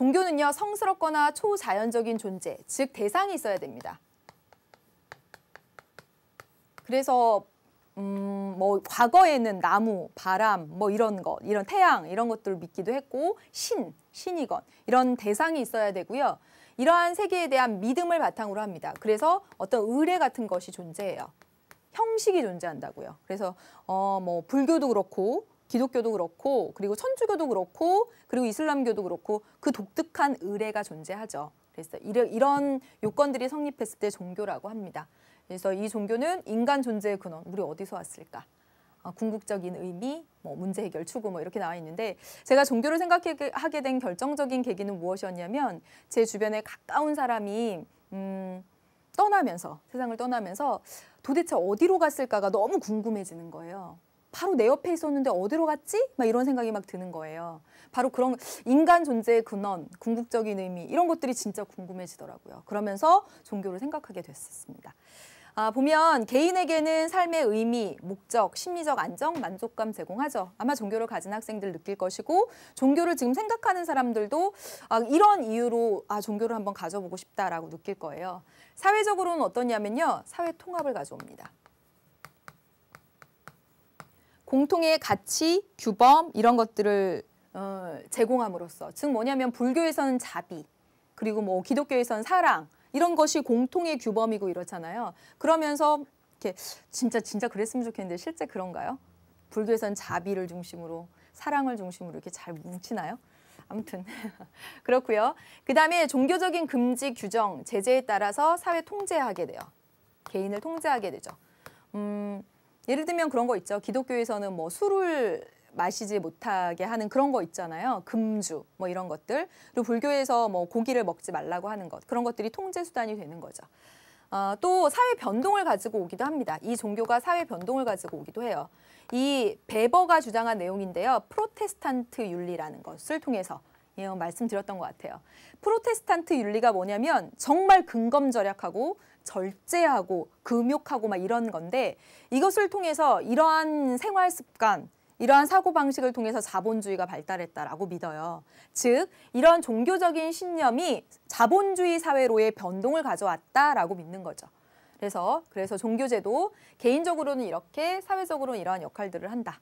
종교는요, 성스럽거나 초자연적인 존재, 즉 대상이 있어야 됩니다. 그래서 음, 뭐 과거에는 나무, 바람, 뭐 이런 것, 이런 태양 이런 것들을 믿기도 했고 신, 신이건 이런 대상이 있어야 되고요. 이러한 세계에 대한 믿음을 바탕으로 합니다. 그래서 어떤 의례 같은 것이 존재해요. 형식이 존재한다고요. 그래서 어, 뭐 불교도 그렇고 기독교도 그렇고 그리고 천주교도 그렇고 그리고 이슬람교도 그렇고 그 독특한 의례가 존재하죠. 그래서 이런 요건들이 성립했을 때 종교라고 합니다. 그래서 이 종교는 인간 존재의 근원, 우리 어디서 왔을까? 아, 궁극적인 의미, 뭐 문제 해결 추구 뭐 이렇게 나와 있는데 제가 종교를 생각하게 된 결정적인 계기는 무엇이었냐면 제 주변에 가까운 사람이 음, 떠나면서 세상을 떠나면서 도대체 어디로 갔을까가 너무 궁금해지는 거예요. 바로 내 옆에 있었는데 어디로 갔지? 막 이런 생각이 막 드는 거예요. 바로 그런 인간 존재의 근원, 궁극적인 의미 이런 것들이 진짜 궁금해지더라고요. 그러면서 종교를 생각하게 됐었습니다. 아, 보면 개인에게는 삶의 의미, 목적, 심리적 안정, 만족감 제공하죠. 아마 종교를 가진 학생들 느낄 것이고 종교를 지금 생각하는 사람들도 아, 이런 이유로 아, 종교를 한번 가져보고 싶다라고 느낄 거예요. 사회적으로는 어떠냐면요. 사회 통합을 가져옵니다. 공통의 가치, 규범 이런 것들을 어, 제공함으로써 즉 뭐냐면 불교에서는 자비 그리고 뭐 기독교에서는 사랑 이런 것이 공통의 규범이고 이렇잖아요. 그러면서 이렇게 진짜 진짜 그랬으면 좋겠는데 실제 그런가요? 불교에서는 자비를 중심으로 사랑을 중심으로 이렇게 잘 뭉치나요? 아무튼 그렇고요. 그다음에 종교적인 금지 규정 제재에 따라서 사회 통제하게 돼요. 개인을 통제하게 되죠. 음, 예를 들면 그런 거 있죠. 기독교에서는 뭐 술을 마시지 못하게 하는 그런 거 있잖아요. 금주 뭐 이런 것들. 그리고 불교에서 뭐 고기를 먹지 말라고 하는 것. 그런 것들이 통제 수단이 되는 거죠. 어, 또 사회 변동을 가지고 오기도 합니다. 이 종교가 사회 변동을 가지고 오기도 해요. 이 베버가 주장한 내용인데요. 프로테스탄트 윤리라는 것을 통해서 예, 말씀드렸던 것 같아요. 프로테스탄트 윤리가 뭐냐면 정말 근검절약하고 절제하고 금욕하고 막 이런 건데 이것을 통해서 이러한 생활 습관, 이러한 사고 방식을 통해서 자본주의가 발달했다라고 믿어요. 즉 이런 종교적인 신념이 자본주의 사회로의 변동을 가져왔다라고 믿는 거죠. 그래서 그래서 종교제도 개인적으로는 이렇게 사회적으로는 이러한 역할들을 한다.